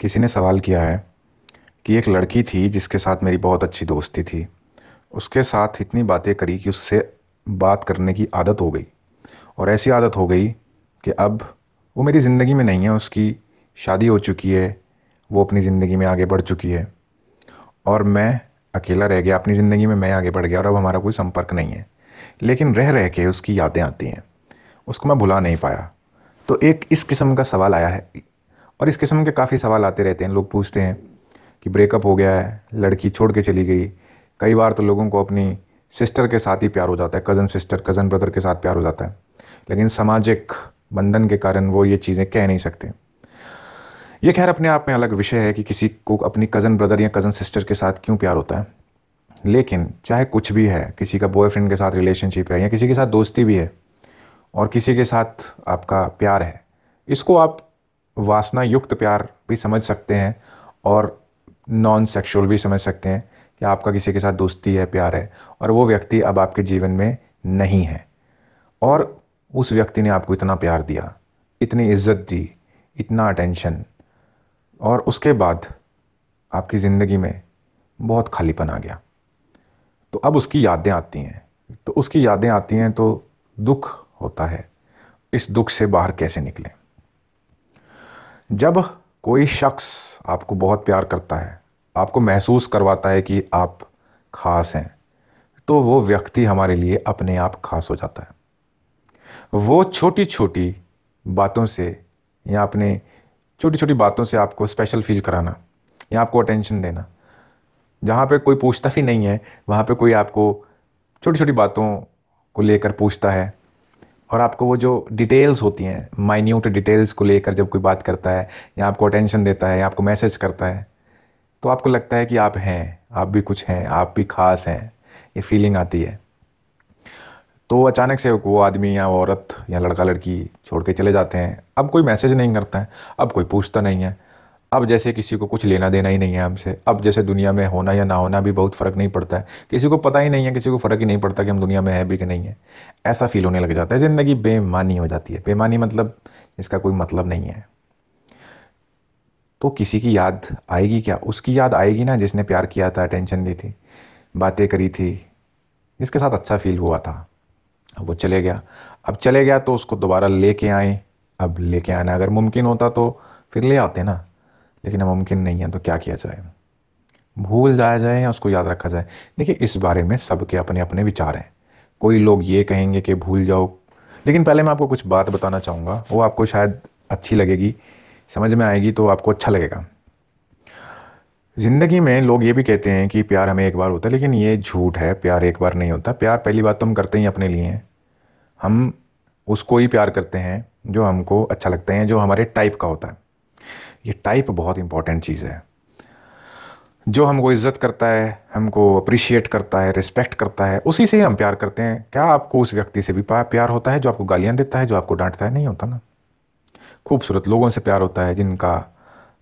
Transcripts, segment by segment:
किसी ने सवाल किया है कि एक लड़की थी जिसके साथ मेरी बहुत अच्छी दोस्ती थी उसके साथ इतनी बातें करी कि उससे बात करने की आदत हो गई और ऐसी आदत हो गई कि अब वो मेरी ज़िंदगी में नहीं है उसकी शादी हो चुकी है वो अपनी ज़िंदगी में आगे बढ़ चुकी है और मैं अकेला रह गया अपनी ज़िंदगी में मैं आगे बढ़ गया और अब हमारा कोई संपर्क नहीं है लेकिन रह रह के उसकी यादें आती हैं उसको मैं भुला नहीं पाया तो एक इस किस्म का सवाल आया है और इस किस्म के काफ़ी सवाल आते रहते हैं लोग पूछते हैं कि ब्रेकअप हो गया है लड़की छोड़ के चली गई कई बार तो लोगों को अपनी सिस्टर के साथ ही प्यार हो जाता है कज़न सिस्टर कज़न ब्रदर के साथ प्यार हो जाता है लेकिन सामाजिक बंधन के कारण वो ये चीज़ें कह नहीं सकते ये खैर अपने आप में अलग विषय है कि किसी को अपनी कज़न ब्रदर या कज़न सिस्टर के साथ क्यों प्यार होता है लेकिन चाहे कुछ भी है किसी का बॉयफ्रेंड के साथ रिलेशनशिप है या किसी के साथ दोस्ती भी है और किसी के साथ आपका प्यार है इसको आप वासना युक्त प्यार भी समझ सकते हैं और नॉन सेक्शुअल भी समझ सकते हैं कि आपका किसी के साथ दोस्ती है प्यार है और वो व्यक्ति अब आपके जीवन में नहीं है और उस व्यक्ति ने आपको इतना प्यार दिया इतनी इज्जत दी इतना अटेंशन और उसके बाद आपकी ज़िंदगी में बहुत खालीपन आ गया तो अब उसकी यादें आती हैं तो उसकी यादें आती हैं तो दुख होता है इस दुख से बाहर कैसे निकलें जब कोई शख्स आपको बहुत प्यार करता है आपको महसूस करवाता है कि आप खास हैं तो वो व्यक्ति हमारे लिए अपने आप खास हो जाता है वो छोटी छोटी बातों से या अपने छोटी छोटी बातों से आपको स्पेशल फील कराना या आपको अटेंशन देना जहाँ पे कोई पूछता ही नहीं है वहाँ पे कोई आपको छोटी छोटी बातों को लेकर पूछता है और आपको वो जो डिटेल्स होती हैं माइन्यूट डिटेल्स को लेकर जब कोई बात करता है या आपको अटेंशन देता है या आपको मैसेज करता है तो आपको लगता है कि आप हैं आप भी कुछ हैं आप भी खास हैं ये फीलिंग आती है तो अचानक से वो आदमी या औरत या लड़का लड़की छोड़ के चले जाते हैं अब कोई मैसेज नहीं करता है अब कोई पूछता नहीं है अब जैसे किसी को कुछ लेना देना ही नहीं है हमसे अब जैसे दुनिया में होना या ना होना भी बहुत फ़र्क नहीं पड़ता है किसी को पता ही नहीं है किसी को फ़र्क ही नहीं पड़ता कि हम दुनिया में है भी कि नहीं है ऐसा फील होने लग जाता है ज़िंदगी बेमानी हो जाती है बेमानी मतलब इसका कोई मतलब नहीं है तो किसी की याद आएगी क्या उसकी याद आएगी ना जिसने प्यार किया था अटेंशन दी थी बातें करी थी जिसके साथ अच्छा फील हुआ था वो चले गया अब चले गया तो उसको दोबारा लेके आए अब लेके आना अगर मुमकिन होता तो फिर ले आते ना लेकिन अब मुमकिन नहीं है तो क्या किया जाए भूल जाया जाए या उसको याद रखा जाए देखिए इस बारे में सबके अपने अपने विचार हैं कोई लोग ये कहेंगे कि भूल जाओ लेकिन पहले मैं आपको कुछ बात बताना चाहूँगा वो आपको शायद अच्छी लगेगी समझ में आएगी तो आपको अच्छा लगेगा ज़िंदगी में लोग ये भी कहते हैं कि प्यार हमें एक बार होता है लेकिन ये झूठ है प्यार एक बार नहीं होता प्यार पहली बात तो हम करते ही अपने लिए हैं हम उसको ही प्यार करते हैं जो हमको अच्छा लगता है जो हमारे टाइप का होता है ये टाइप बहुत इंपॉर्टेंट चीज़ है जो हमको इज़्ज़त करता है हमको अप्रिशिएट करता है रिस्पेक्ट करता है उसी से ही हम प्यार करते हैं क्या आपको उस व्यक्ति से भी प्यार होता है जो आपको गालियाँ देता है जो आपको डांटता है नहीं होता ना खूबसूरत लोगों से प्यार होता है जिनका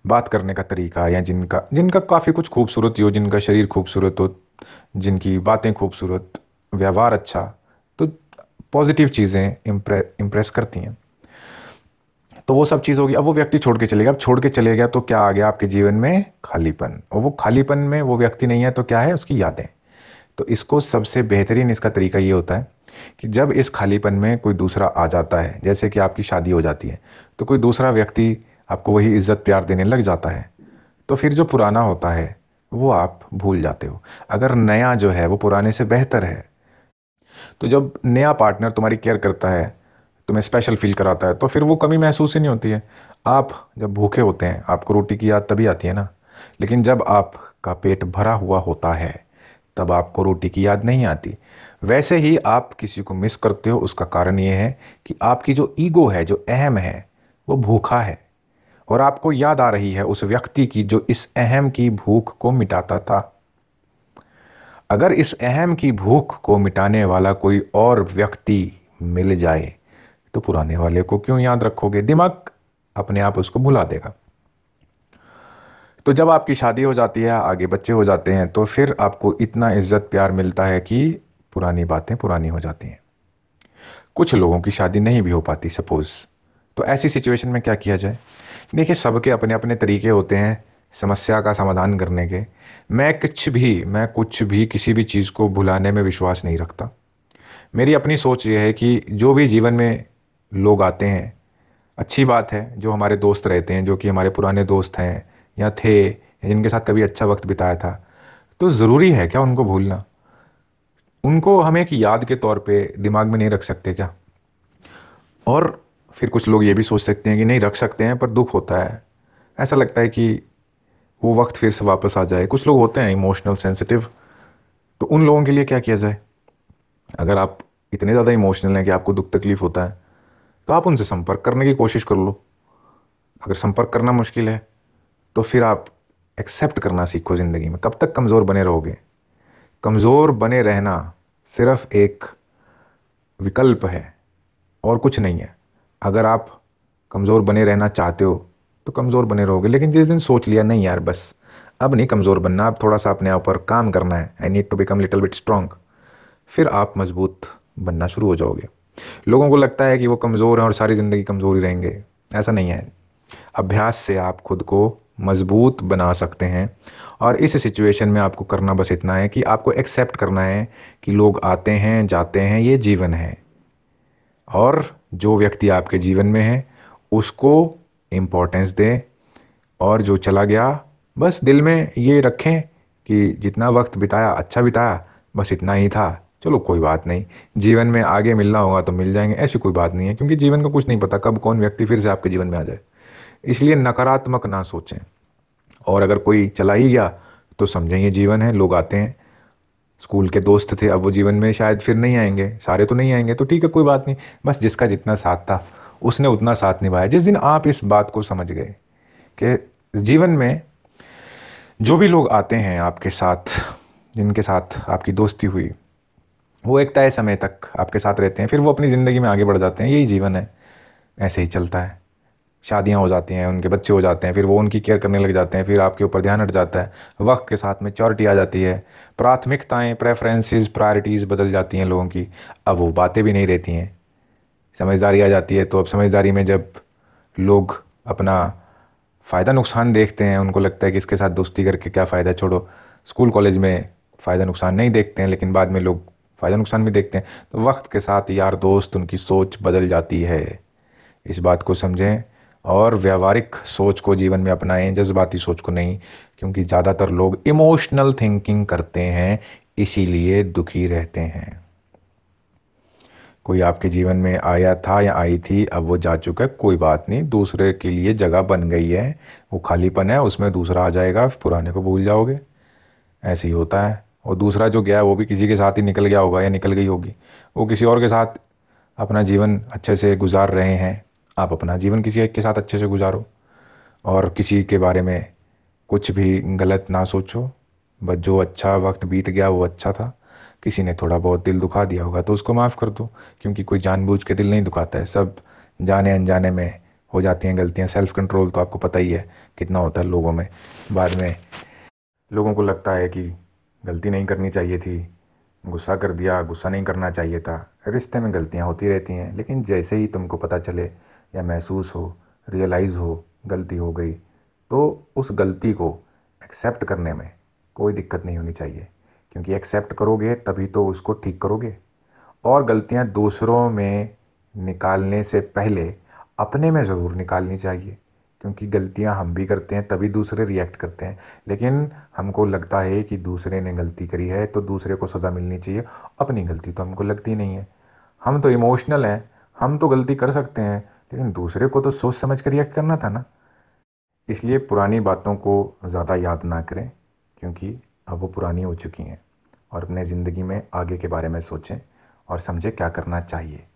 बात करने का तरीका या जिनका जिनका काफ़ी कुछ खूबसूरत हो जिनका शरीर खूबसूरत हो जिनकी बातें खूबसूरत व्यवहार अच्छा तो पॉजिटिव चीज़ें इम्प्रेस करती हैं तो वो सब चीज़ होगी अब वो व्यक्ति छोड़ के चले गया अब छोड़ के चले गया तो क्या आ गया आपके जीवन में खालीपन और वो खालीपन में वो व्यक्ति नहीं है तो क्या है उसकी यादें तो इसको सबसे बेहतरीन इसका तरीका ये होता है कि जब इस खालीपन में कोई दूसरा आ जाता है जैसे कि आपकी शादी हो जाती है तो कोई दूसरा व्यक्ति आपको वही इज्जत प्यार देने लग जाता है तो फिर जो पुराना होता है वो आप भूल जाते हो अगर नया जो है वो पुराने से बेहतर है तो जब नया पार्टनर तुम्हारी केयर करता है तुम्हें स्पेशल फील कराता है तो फिर वो कमी महसूस ही नहीं होती है आप जब भूखे होते हैं आपको रोटी की याद तभी आती है ना लेकिन जब आपका पेट भरा हुआ होता है तब आपको रोटी की याद नहीं आती वैसे ही आप किसी को मिस करते हो उसका कारण ये है कि आपकी जो ईगो है जो अहम है वो भूखा है और आपको याद आ रही है उस व्यक्ति की जो इस अहम की भूख को मिटाता था अगर इस अहम की भूख को मिटाने वाला कोई और व्यक्ति मिल जाए तो पुराने वाले को क्यों याद रखोगे दिमाग अपने आप उसको भुला देगा तो जब आपकी शादी हो जाती है आगे बच्चे हो जाते हैं तो फिर आपको इतना इज्जत प्यार मिलता है कि पुरानी बातें पुरानी हो जाती हैं कुछ लोगों की शादी नहीं भी हो पाती सपोज़ तो ऐसी सिचुएशन में क्या किया जाए देखिए सबके अपने अपने तरीके होते हैं समस्या का समाधान करने के मैं कुछ भी मैं कुछ भी किसी भी चीज़ को भुलाने में विश्वास नहीं रखता मेरी अपनी सोच ये है कि जो भी जीवन में लोग आते हैं अच्छी बात है जो हमारे दोस्त रहते हैं जो कि हमारे पुराने दोस्त हैं या थे या जिनके साथ कभी अच्छा वक्त बिताया था तो ज़रूरी है क्या उनको भूलना उनको हम एक याद के तौर पे दिमाग में नहीं रख सकते क्या और फिर कुछ लोग ये भी सोच सकते हैं कि नहीं रख सकते हैं पर दुख होता है ऐसा लगता है कि वो वक्त फिर से वापस आ जाए कुछ लोग होते हैं इमोशनल सेंसिटिव तो उन लोगों के लिए क्या किया जाए अगर आप इतने ज़्यादा इमोशनल हैं कि आपको दुख तकलीफ़ होता है तो आप उनसे संपर्क करने की कोशिश कर लो अगर संपर्क करना मुश्किल है तो फिर आप एक्सेप्ट करना सीखो ज़िंदगी में कब तक कमज़ोर बने रहोगे कमज़ोर बने रहना सिर्फ एक विकल्प है और कुछ नहीं है अगर आप कमज़ोर बने रहना चाहते हो तो कमज़ोर बने रहोगे लेकिन जिस दिन सोच लिया नहीं यार बस अब नहीं कमज़ोर बनना अब थोड़ा सा अपने आप पर काम करना है I need to become little bit strong फिर आप मजबूत बनना शुरू हो जाओगे लोगों को लगता है कि वो कमज़ोर हैं और सारी ज़िंदगी कमज़ोर ही रहेंगे ऐसा नहीं है अभ्यास से आप खुद को मजबूत बना सकते हैं और इस सिचुएशन में आपको करना बस इतना है कि आपको एक्सेप्ट करना है कि लोग आते हैं जाते हैं ये जीवन है और जो व्यक्ति आपके जीवन में है उसको इम्पोर्टेंस दें और जो चला गया बस दिल में ये रखें कि जितना वक्त बिताया अच्छा बिताया बस इतना ही था चलो कोई बात नहीं जीवन में आगे मिलना होगा तो मिल जाएंगे ऐसी कोई बात नहीं है क्योंकि जीवन का कुछ नहीं पता कब कौन व्यक्ति फिर से आपके जीवन में आ जाए इसलिए नकारात्मक ना सोचें और अगर कोई चला ही गया तो समझें ये जीवन है लोग आते हैं स्कूल के दोस्त थे अब वो जीवन में शायद फिर नहीं आएंगे सारे तो नहीं आएंगे तो ठीक है कोई बात नहीं बस जिसका जितना साथ था उसने उतना साथ निभाया जिस दिन आप इस बात को समझ गए कि जीवन में जो भी लोग आते हैं आपके साथ जिनके साथ आपकी दोस्ती हुई वो एक तय समय तक आपके साथ रहते हैं फिर वो अपनी ज़िंदगी में आगे बढ़ जाते हैं यही जीवन है ऐसे ही चलता है शादियाँ हो जाती हैं उनके बच्चे हो जाते हैं फिर वो उनकी केयर करने लग जाते हैं फिर आपके ऊपर ध्यान हट जाता है वक्त के साथ मेचोरिटी आ जाती है प्राथमिकताएँ प्रेफरेंसेस प्रायोरिटीज़ बदल जाती हैं लोगों की अब वो बातें भी नहीं रहती हैं समझदारी आ जाती है तो अब समझदारी में जब लोग अपना फ़ायदा नुकसान देखते हैं उनको लगता है कि इसके साथ दोस्ती करके क्या फ़ायदा छोड़ो स्कूल कॉलेज में फ़ायदा नुकसान नहीं देखते हैं लेकिन बाद में लोग फ़ायदा नुकसान भी देखते हैं तो वक्त के साथ यार दोस्त उनकी सोच बदल जाती है इस बात को समझें और व्यवहारिक सोच को जीवन में अपनाएं जज्बाती सोच को नहीं क्योंकि ज़्यादातर लोग इमोशनल थिंकिंग करते हैं इसीलिए दुखी रहते हैं कोई आपके जीवन में आया था या आई थी अब वो जा चुका है कोई बात नहीं दूसरे के लिए जगह बन गई है वो खालीपन है उसमें दूसरा आ जाएगा पुराने को भूल जाओगे ऐसे ही होता है और दूसरा जो गया वो भी किसी के साथ ही निकल गया होगा या निकल गई होगी वो किसी और के साथ अपना जीवन अच्छे से गुजार रहे हैं आप अपना जीवन किसी एक के साथ अच्छे से गुजारो और किसी के बारे में कुछ भी गलत ना सोचो बस जो अच्छा वक्त बीत गया वो अच्छा था किसी ने थोड़ा बहुत दिल दुखा दिया होगा तो उसको माफ़ कर दो क्योंकि कोई जानबूझ के दिल नहीं दुखाता है सब जाने अनजाने में हो जाती हैं गलतियाँ सेल्फ़ कंट्रोल तो आपको पता ही है कितना होता है लोगों में बाद में लोगों को लगता है कि गलती नहीं करनी चाहिए थी गुस्सा कर दिया गुस्सा नहीं करना चाहिए था रिश्ते में गलतियाँ होती रहती हैं लेकिन जैसे ही तुमको पता चले या महसूस हो रियलाइज़ हो गलती हो गई तो उस गलती को एक्सेप्ट करने में कोई दिक्कत नहीं होनी चाहिए क्योंकि एक्सेप्ट करोगे तभी तो उसको ठीक करोगे और गलतियाँ दूसरों में निकालने से पहले अपने में ज़रूर निकालनी चाहिए क्योंकि गलतियां हम भी करते हैं तभी दूसरे रिएक्ट करते हैं लेकिन हमको लगता है कि दूसरे ने गलती करी है तो दूसरे को सज़ा मिलनी चाहिए अपनी गलती तो हमको लगती नहीं है हम तो इमोशनल हैं हम तो गलती कर सकते हैं लेकिन दूसरे को तो सोच समझ कर रिएक्ट करना था ना इसलिए पुरानी बातों को ज़्यादा याद ना करें क्योंकि अब वो पुरानी हो चुकी हैं और अपने ज़िंदगी में आगे के बारे में सोचें और समझें क्या करना चाहिए